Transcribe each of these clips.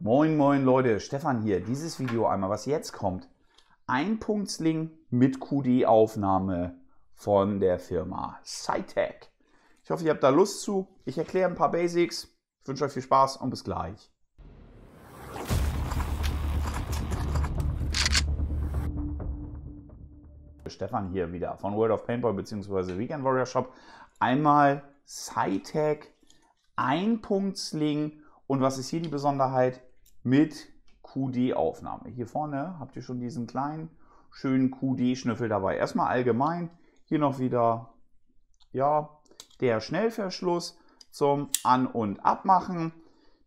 Moin, moin Leute, Stefan hier. Dieses Video einmal, was jetzt kommt. Ein Punktsling mit QD-Aufnahme von der Firma SciTech. Ich hoffe, ihr habt da Lust zu. Ich erkläre ein paar Basics. Ich wünsche euch viel Spaß und bis gleich. Stefan hier wieder von World of Paintball bzw. Weekend Warrior Shop. Einmal SciTech, ein Punktsling und was ist hier die Besonderheit? mit QD-Aufnahme. Hier vorne habt ihr schon diesen kleinen, schönen QD-Schnüffel dabei. Erstmal allgemein. Hier noch wieder ja, der Schnellverschluss zum An- und Abmachen.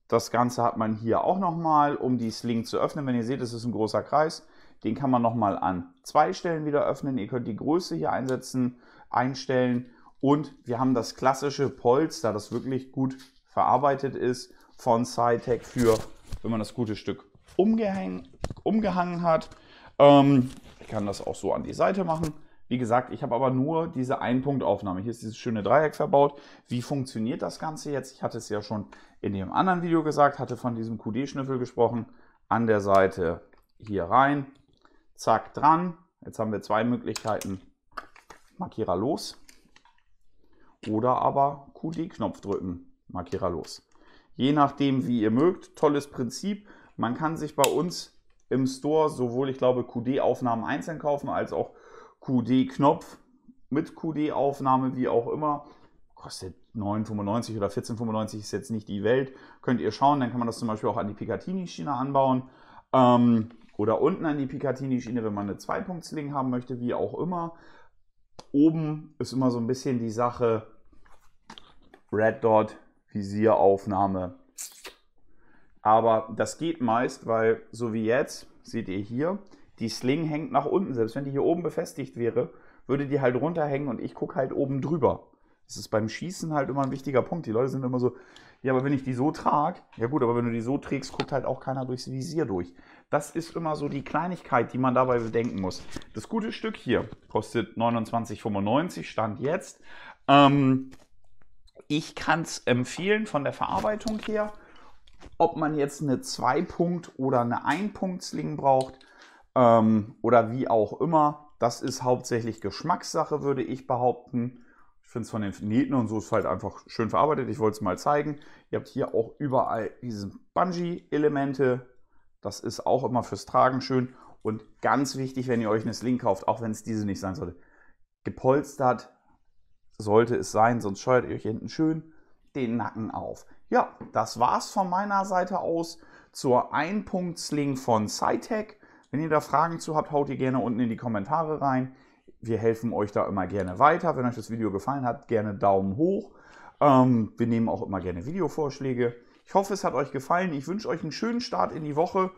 Das Ganze hat man hier auch nochmal, um die Sling zu öffnen. Wenn ihr seht, es ist ein großer Kreis. Den kann man nochmal an zwei Stellen wieder öffnen. Ihr könnt die Größe hier einsetzen, einstellen. Und wir haben das klassische Polster, das wirklich gut verarbeitet ist von SciTech für wenn man das gute Stück umgehang, umgehangen hat. Ähm, ich kann das auch so an die Seite machen. Wie gesagt, ich habe aber nur diese Einpunktaufnahme. Hier ist dieses schöne Dreieck verbaut. Wie funktioniert das Ganze jetzt? Ich hatte es ja schon in dem anderen Video gesagt, hatte von diesem QD-Schnüffel gesprochen. An der Seite hier rein, zack dran. Jetzt haben wir zwei Möglichkeiten. Markierer los oder aber QD-Knopf drücken, Markierer los. Je nachdem, wie ihr mögt. Tolles Prinzip. Man kann sich bei uns im Store sowohl, ich glaube, QD-Aufnahmen einzeln kaufen, als auch QD-Knopf mit QD-Aufnahme, wie auch immer. Kostet 9,95 oder 14,95 ist jetzt nicht die Welt. Könnt ihr schauen, dann kann man das zum Beispiel auch an die Picatinny-Schiene anbauen. Ähm, oder unten an die Picatinny-Schiene, wenn man eine Zweipunkt-Sling haben möchte, wie auch immer. Oben ist immer so ein bisschen die Sache Red Dot, Visieraufnahme. Aber das geht meist, weil so wie jetzt, seht ihr hier, die Sling hängt nach unten. Selbst wenn die hier oben befestigt wäre, würde die halt runterhängen und ich gucke halt oben drüber. Das ist beim Schießen halt immer ein wichtiger Punkt. Die Leute sind immer so, ja, aber wenn ich die so trage, ja gut, aber wenn du die so trägst, guckt halt auch keiner durchs Visier durch. Das ist immer so die Kleinigkeit, die man dabei bedenken muss. Das gute Stück hier kostet 29,95, Stand jetzt. Ähm, ich kann es empfehlen von der Verarbeitung her. Ob man jetzt eine 2-Punkt- oder eine 1-Punkt-Sling braucht ähm, oder wie auch immer, das ist hauptsächlich Geschmackssache, würde ich behaupten. Ich finde es von den Nähten und so ist halt einfach schön verarbeitet. Ich wollte es mal zeigen. Ihr habt hier auch überall diese Bungee-Elemente. Das ist auch immer fürs Tragen schön. Und ganz wichtig, wenn ihr euch eine Sling kauft, auch wenn es diese nicht sein sollte, gepolstert sollte es sein, sonst scheuert ihr euch hinten schön den Nacken auf. Ja, das war's von meiner Seite aus zur Einpunkt-Sling von SciTech. Wenn ihr da Fragen zu habt, haut ihr gerne unten in die Kommentare rein. Wir helfen euch da immer gerne weiter. Wenn euch das Video gefallen hat, gerne Daumen hoch. Ähm, wir nehmen auch immer gerne Videovorschläge. Ich hoffe, es hat euch gefallen. Ich wünsche euch einen schönen Start in die Woche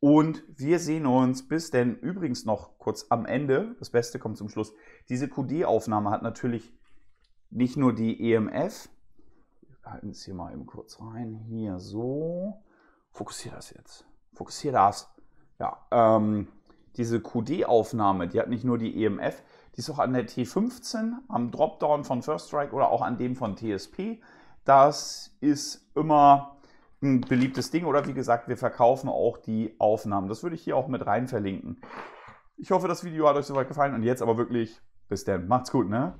und wir sehen uns. Bis denn übrigens noch kurz am Ende. Das Beste kommt zum Schluss. Diese QD-Aufnahme hat natürlich nicht nur die EMF, wir halten es hier mal eben kurz rein, hier so, fokussiere das jetzt, fokussiere das. Ja, ähm, diese QD-Aufnahme, die hat nicht nur die EMF, die ist auch an der T15, am Dropdown von First Strike oder auch an dem von TSP. Das ist immer ein beliebtes Ding oder wie gesagt, wir verkaufen auch die Aufnahmen. Das würde ich hier auch mit rein verlinken. Ich hoffe, das Video hat euch soweit gefallen und jetzt aber wirklich bis dann. Macht's gut, ne?